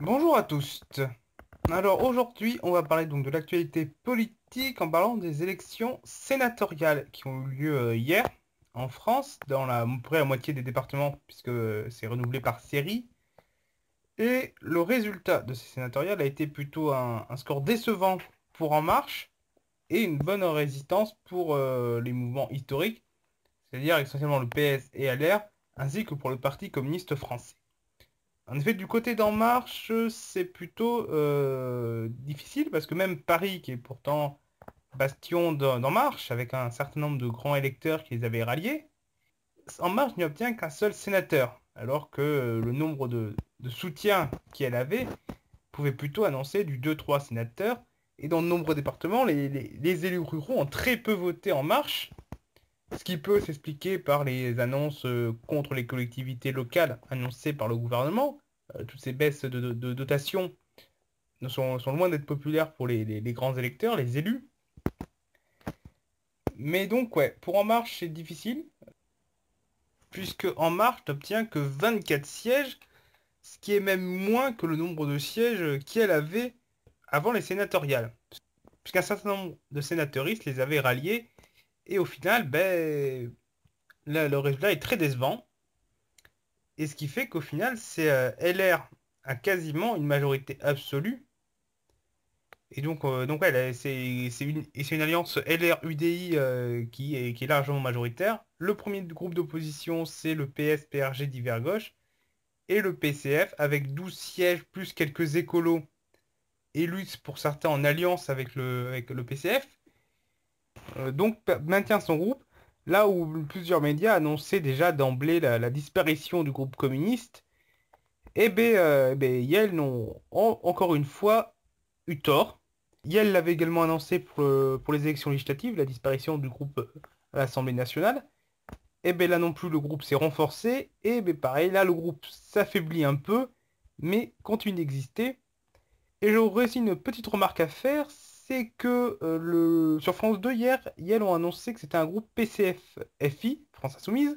Bonjour à tous. Alors aujourd'hui, on va parler donc de l'actualité politique en parlant des élections sénatoriales qui ont eu lieu euh, hier en France, dans la, près la moitié des départements, puisque c'est renouvelé par série. Et le résultat de ces sénatoriales a été plutôt un, score décevant pour En Marche et une bonne résistance pour euh, les mouvements historiques, c'est-à-dire essentiellement le PS et LR, ainsi que pour le Parti communiste français. En effet, du côté d'En Marche, c'est plutôt euh, difficile parce que même Paris, qui est pourtant bastion d'En Marche, avec un certain nombre de grands électeurs qui les avaient ralliés, En Marche obtient qu'un seul sénateur, alors que euh, le nombre de, soutiens qu'elle avait pouvait plutôt annoncer du 2-3 sénateurs. Et dans de nombreux départements, les élus ruraux ont très peu voté En Marche, ce qui peut s'expliquer par les annonces euh, contre les collectivités locales annoncées par le gouvernement. Euh, toutes ces baisses de, dotations sont, sont loin d'être populaires pour les, grands électeurs, les élus. Mais donc, ouais, pour En Marche, c'est difficile, puisque En Marche n'obtient que 24 sièges, ce qui est même moins que le nombre de sièges qu'elle avait avant les sénatoriales. Puisqu'un certain nombre de sénateuristes les avaient ralliés et au final, ben, le résultat est très décevant. Et ce qui fait qu'au final, c'est euh, LR a quasiment une majorité absolue. Et donc, euh, donc c'est une, alliance LR-UDI euh, qui, est, largement majoritaire. Le premier groupe d'opposition, c'est le PS-PRG d'hiver gauche. Et le PCF, avec 12 sièges plus quelques écolos élus pour certains en alliance avec le, avec le PCF. Euh, donc maintient son groupe, là où plusieurs médias annonçaient déjà d'emblée la, disparition du groupe communiste. Eh bien, ben, euh, eh Yel ont, encore une fois eu tort. Yel l'avait également annoncé pour, pour, les élections législatives, la disparition du groupe euh, à l'Assemblée nationale. Et eh bien là non plus, le groupe s'est renforcé. Et eh bien pareil, là le groupe s'affaiblit un peu, mais continue d'exister. Et j'aurais aussi une petite remarque à faire, c'est que euh, sur France 2 hier, Yel ont annoncé que c'était un groupe PCF-FI, France Insoumise,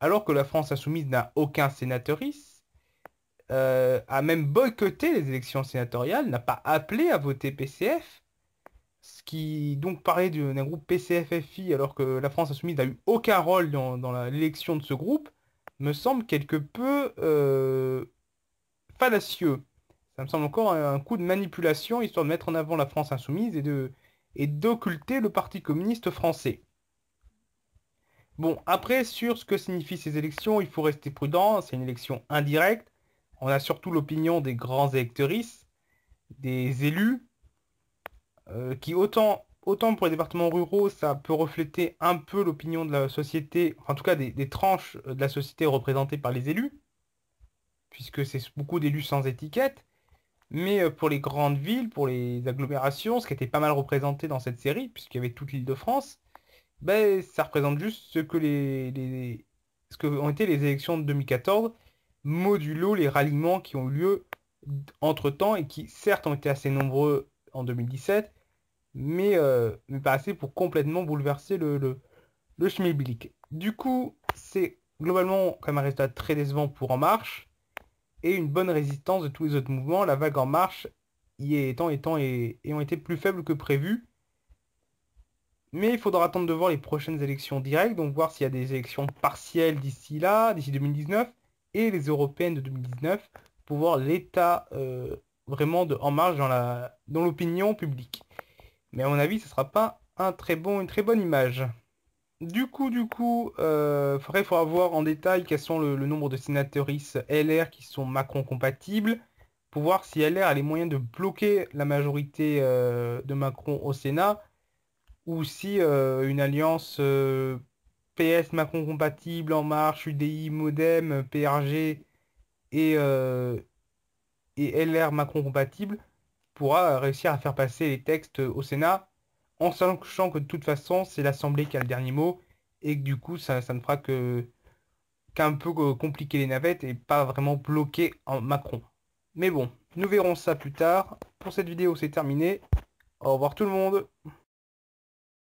alors que la France Insoumise n'a aucun sénateuriste, euh, a même boycotté les élections sénatoriales, n'a pas appelé à voter PCF, ce qui donc parlait d'un groupe PCF-FI alors que la France Insoumise n'a eu aucun rôle dans, l'élection de ce groupe, me semble quelque peu euh, fallacieux. Ça me semble encore un coup de manipulation, histoire de mettre en avant la France insoumise et de et d'occulter le Parti communiste français. Bon, après, sur ce que signifient ces élections, il faut rester prudent, c'est une élection indirecte. On a surtout l'opinion des grands électeuristes, des élus, euh, qui autant, autant pour les départements ruraux, ça peut refléter un peu l'opinion de la société, en tout cas des, des tranches de la société représentées par les élus, puisque c'est beaucoup d'élus sans étiquette. Mais euh, pour les grandes villes, pour les agglomérations, ce qui était pas mal représenté dans cette série, puisqu'il y avait toute l'île de France, ben, ça représente juste ce que ont été les élections de 2014, modulo les ralliements qui ont eu lieu entre-temps et qui certes ont été assez nombreux en 2017, euh, mais, pas assez pour complètement bouleverser le, le, le Du coup, c'est globalement comme un résultat très décevant pour En Marche, et une bonne résistance de tous les autres mouvements, la vague en marche y est étant, étant et, ont été plus faibles que prévu. Mais il faudra attendre de voir les prochaines élections directes, donc voir s'il y a des élections partielles d'ici là, d'ici 2019, et les européennes de 2019, pour voir l'état euh, vraiment de, en marche dans, la, dans l'opinion publique. Mais à mon avis, ce ne sera pas un très bon, une très bonne image. Du coup, du coup, euh, il faudra voir en détail quels sont le, nombre de sénatrices LR qui sont Macron compatibles, pour voir si LR a les moyens de bloquer la majorité euh, de Macron au Sénat, ou si euh, une alliance PS Macron compatible, En Marche, UDI, Modem, PRG et LR Macron compatible pourra réussir à faire passer les textes au Sénat en sachant que de toute façon, c'est l'Assemblée qui a le dernier mot, et que du coup, ça, ne fera que qu'un peu euh, compliquer les navettes et pas vraiment bloquer en Macron. Mais bon, nous verrons ça plus tard. Pour cette vidéo, c'est terminé. Au revoir tout le monde